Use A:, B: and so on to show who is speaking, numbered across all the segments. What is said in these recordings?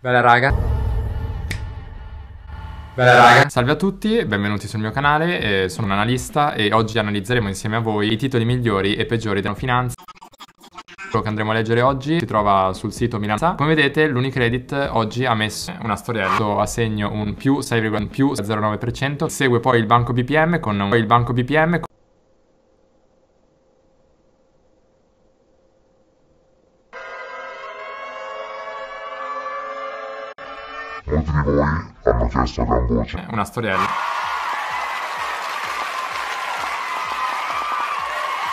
A: Bella raga Bella raga Salve a tutti, benvenuti sul mio canale, eh, sono un analista e oggi analizzeremo insieme a voi i titoli migliori e peggiori della finanza quello che andremo a leggere oggi si trova sul sito Milanza. Come vedete l'Unicredit oggi ha messo una storiella, segno un più 6,09%, segue poi il banco BPM con il banco BPM Molti di voi hanno chiesto a gran voce. Una storiella.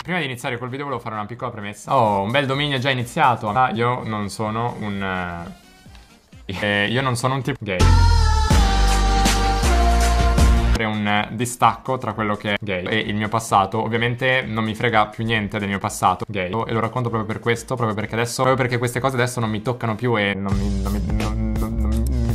A: Prima di iniziare col video volevo fare una piccola premessa. Oh, un bel dominio è già iniziato. Ma ah, io non sono un... Eh, eh, io non sono un tipo gay. Un distacco tra quello che è gay e il mio passato. Ovviamente non mi frega più niente del mio passato gay. E lo racconto proprio per questo, proprio perché adesso, proprio perché queste cose adesso non mi toccano più e non mi, non mi non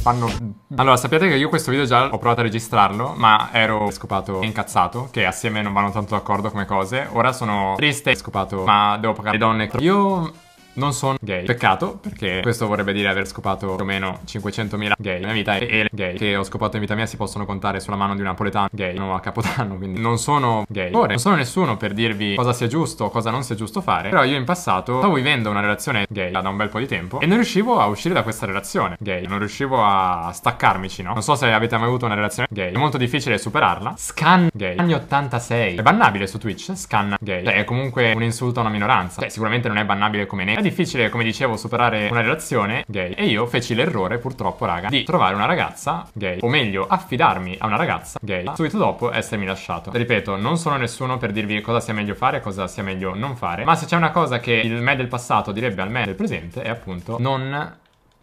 A: fanno... Allora, sappiate che io questo video già ho provato a registrarlo, ma ero scopato e incazzato, che assieme non vanno tanto d'accordo come cose. Ora sono triste e scopato, ma devo pagare le donne. Io non sono gay. Peccato, perché questo vorrebbe dire aver scopato più o meno 500.000 gay La mia vita è gay che ho scopato in vita mia si possono contare sulla mano di un napoletano gay, non a capodanno, quindi non sono gay. Ora, non sono nessuno per dirvi cosa sia giusto, o cosa non sia giusto fare, però io in passato stavo vivendo una relazione gay da un bel po' di tempo e non riuscivo a uscire da questa relazione gay, non riuscivo a staccarmici, no? Non so se avete mai avuto una relazione gay, è molto difficile superarla. Scan gay, anni 86, è bannabile su Twitch, scan gay, cioè è comunque un insulto a una minoranza, cioè sicuramente non è bannabile come ne era difficile, come dicevo, superare una relazione gay e io feci l'errore, purtroppo, raga, di trovare una ragazza gay, o meglio, affidarmi a una ragazza gay subito dopo essermi lasciato. Ripeto, non sono nessuno per dirvi cosa sia meglio fare e cosa sia meglio non fare, ma se c'è una cosa che il me del passato direbbe al me del presente è appunto non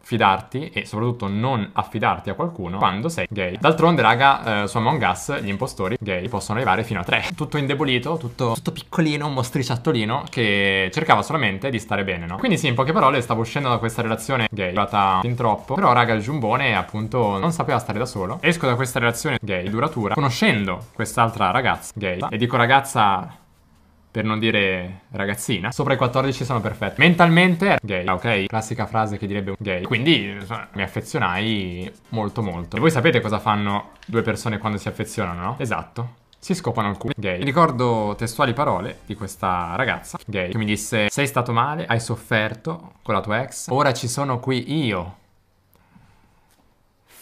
A: fidarti e soprattutto non affidarti a qualcuno quando sei gay. D'altronde, raga, eh, su Among Us gli impostori gay possono arrivare fino a 3. Tutto indebolito, tutto, tutto piccolino, mostriciattolino che cercava solamente di stare bene, no? Quindi sì, in poche parole stavo uscendo da questa relazione gay, durata fin troppo, però raga, il giumbone appunto non sapeva stare da solo. Esco da questa relazione gay duratura conoscendo quest'altra ragazza gay e dico ragazza per non dire ragazzina. Sopra i 14 sono perfetto. Mentalmente gay, ok? Classica frase che direbbe gay. Quindi mi affezionai molto molto. E voi sapete cosa fanno due persone quando si affezionano, no? Esatto si scopano alcuni culo gay. Ricordo testuali parole di questa ragazza gay che mi disse sei stato male, hai sofferto con la tua ex, ora ci sono qui io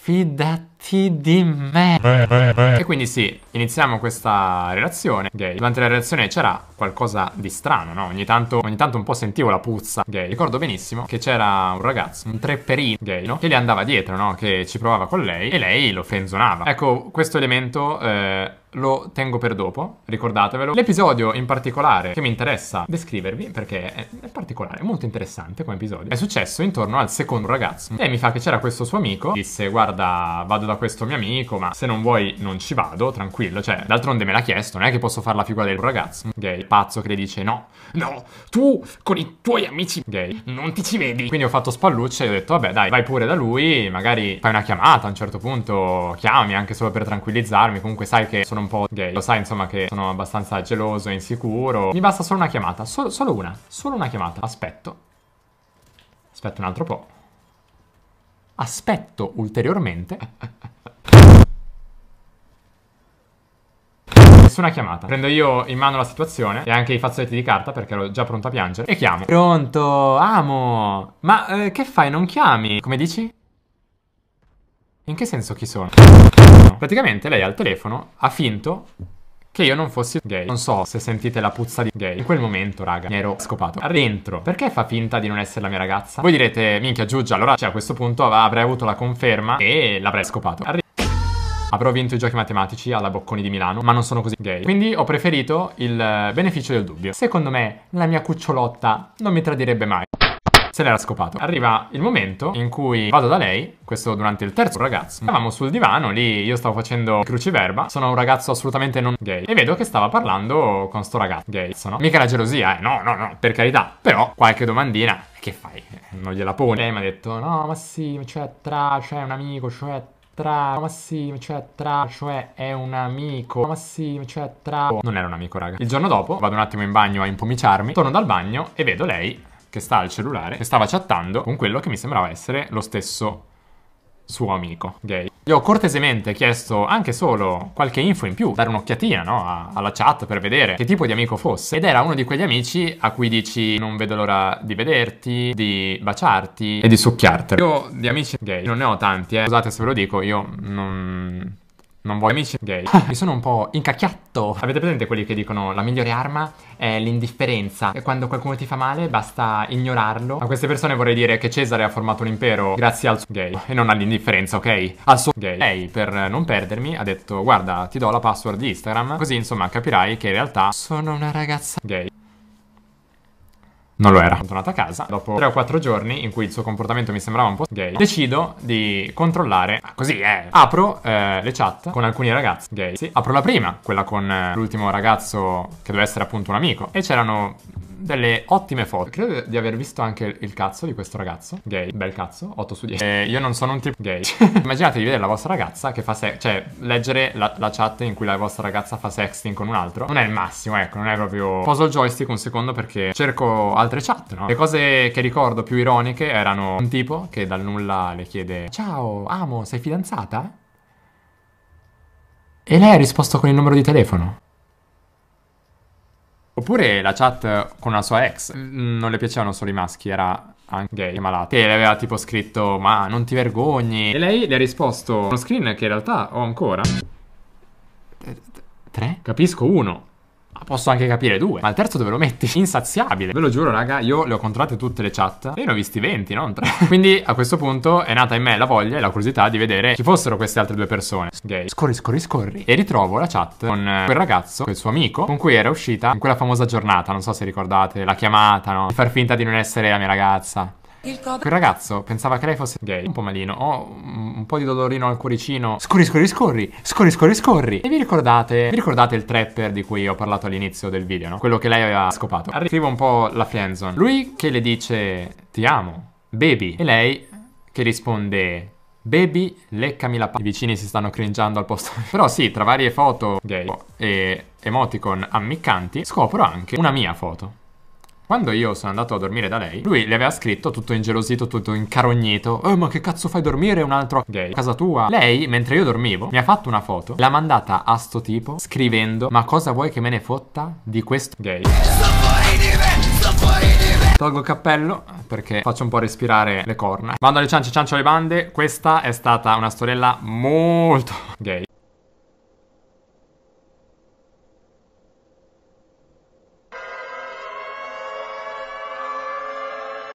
A: Fidati di me. E quindi sì, iniziamo questa relazione gay. Durante la relazione c'era qualcosa di strano, no? Ogni tanto, ogni tanto un po' sentivo la puzza gay. Ricordo benissimo che c'era un ragazzo, un trepperino gay, no? Che le andava dietro, no? Che ci provava con lei e lei lo fenzonava Ecco, questo elemento eh, lo tengo per dopo, ricordatevelo. L'episodio in particolare che mi interessa descrivervi, perché è, particolare, è molto interessante come episodio, è successo intorno al secondo ragazzo. E mi fa che c'era questo suo amico, disse guarda vado da questo mio amico, ma se non vuoi non ci vado, tranquillo. Cioè, d'altronde me l'ha chiesto, non è che posso fare la figura del ragazzo gay, pazzo che le dice no, no, tu con i tuoi amici gay non ti ci vedi. Quindi ho fatto spallucce e ho detto vabbè dai vai pure da lui, magari fai una chiamata a un certo punto, chiami anche solo per tranquillizzarmi, comunque sai che sono un po' gay. Lo sai, insomma, che sono abbastanza geloso e insicuro. Mi basta solo una chiamata, so solo una, solo una chiamata. Aspetto. Aspetto un altro po'. Aspetto ulteriormente. Nessuna chiamata. Prendo io in mano la situazione e anche i fazzoletti di carta perché ero già pronto a piangere. E chiamo. Pronto, amo. Ma eh, che fai? Non chiami? Come dici? In che senso chi sono? Praticamente lei al telefono ha finto che io non fossi gay. Non so se sentite la puzza di gay. In quel momento, raga, mi ero scopato. Dentro. Perché fa finta di non essere la mia ragazza? Voi direte, minchia Giugia, allora cioè, a questo punto avrei avuto la conferma e l'avrei scopato. Arri- Avrò vinto i giochi matematici alla Bocconi di Milano, ma non sono così gay. Quindi ho preferito il eh, beneficio del dubbio. Secondo me, la mia cucciolotta non mi tradirebbe mai se l'era scopato. Arriva il momento in cui vado da lei, questo durante il terzo ragazzo. Eravamo sul divano, lì io stavo facendo cruciverba, sono un ragazzo assolutamente non gay e vedo che stava parlando con sto ragazzo gay, Sono Mica la gelosia, eh, no, no, no, per carità, però qualche domandina che fai? Eh, non gliela pone. Lei mi ha detto, no, ma sì, cioè, tra, cioè, un amico, cioè, tra Ma Massimo, cioè tra, cioè è un amico. Ma Massimo, cioè tra. Non era un amico, raga. Il giorno dopo vado un attimo in bagno a impomiciarmi, torno dal bagno e vedo lei che sta al cellulare, che stava chattando con quello che mi sembrava essere lo stesso suo amico gay. Gli ho cortesemente chiesto anche solo qualche info in più, dare un'occhiatina no? alla chat per vedere che tipo di amico fosse. Ed era uno di quegli amici a cui dici non vedo l'ora di vederti, di baciarti e di succhiarti. Io di amici gay non ne ho tanti, eh. Scusate se ve lo dico, io non non voglio amici gay. Ah. Mi sono un po' incacchiato. Avete presente quelli che dicono la migliore arma è l'indifferenza e quando qualcuno ti fa male basta ignorarlo? A queste persone vorrei dire che Cesare ha formato un impero grazie al suo gay e non all'indifferenza, ok? Al suo gay. Lei, per non perdermi, ha detto guarda ti do la password di Instagram, così insomma capirai che in realtà sono una ragazza gay non lo era. Sono tornato a casa, dopo tre o quattro giorni in cui il suo comportamento mi sembrava un po' gay, decido di controllare, ah, così eh. apro eh, le chat con alcuni ragazzi gay. Sì, apro la prima, quella con eh, l'ultimo ragazzo che doveva essere appunto un amico, e c'erano delle ottime foto. Credo di aver visto anche il cazzo di questo ragazzo. Gay, bel cazzo, 8 su 10. Eh, io non sono un tipo gay. Immaginate di vedere la vostra ragazza che fa sex. Cioè, leggere la, la, chat in cui la vostra ragazza fa sexting con un altro. Non è il massimo, ecco, non è proprio. Poso il joystick un secondo perché cerco altre chat, no? Le cose che ricordo più ironiche erano un tipo che dal nulla le chiede: Ciao, amo, sei fidanzata? E lei ha risposto con il numero di telefono. Oppure la chat con una sua ex. Mm, non le piacevano solo i maschi, era anche gay e malata. E le aveva tipo scritto: Ma non ti vergogni. E lei le ha risposto: Uno screen che in realtà ho ancora. Tre? Capisco uno posso anche capire due. Ma il terzo dove lo metti? Insaziabile. Ve lo giuro, raga, io le ho controllate tutte le chat e ne ho visti 20, non 3. Quindi a questo punto è nata in me la voglia e la curiosità di vedere chi fossero queste altre due persone. Gay. Scorri, scorri, scorri. E ritrovo la chat con eh, quel ragazzo, quel suo amico, con cui era uscita in quella famosa giornata. Non so se ricordate la chiamata, no? Di far finta di non essere la mia ragazza. Quel ragazzo pensava che lei fosse gay. Un po' malino. Ho oh, un po' di dolorino al cuoricino. Scorri, scorri, scorri. Scorri, scorri, scorri. E vi ricordate? Vi ricordate il trapper di cui ho parlato all'inizio del video, no? Quello che lei aveva scopato. Arriva un po' la friendzone. Lui che le dice ti amo, baby. E lei che risponde Baby, leccami la pa... I vicini si stanno cringiando al posto. Però sì, tra varie foto gay e emoticon ammiccanti, scopro anche una mia foto. Quando io sono andato a dormire da lei, lui le aveva scritto tutto ingelosito, tutto incarognito. Eh, ma che cazzo fai dormire un altro gay? casa tua. Lei, mentre io dormivo, mi ha fatto una foto, l'ha mandata a sto tipo, scrivendo: Ma cosa vuoi che me ne fotta di questo gay? Tolgo il cappello perché faccio un po' respirare le corna. Vado alle ciance, ciancio alle bande. Questa è stata una storiella molto gay.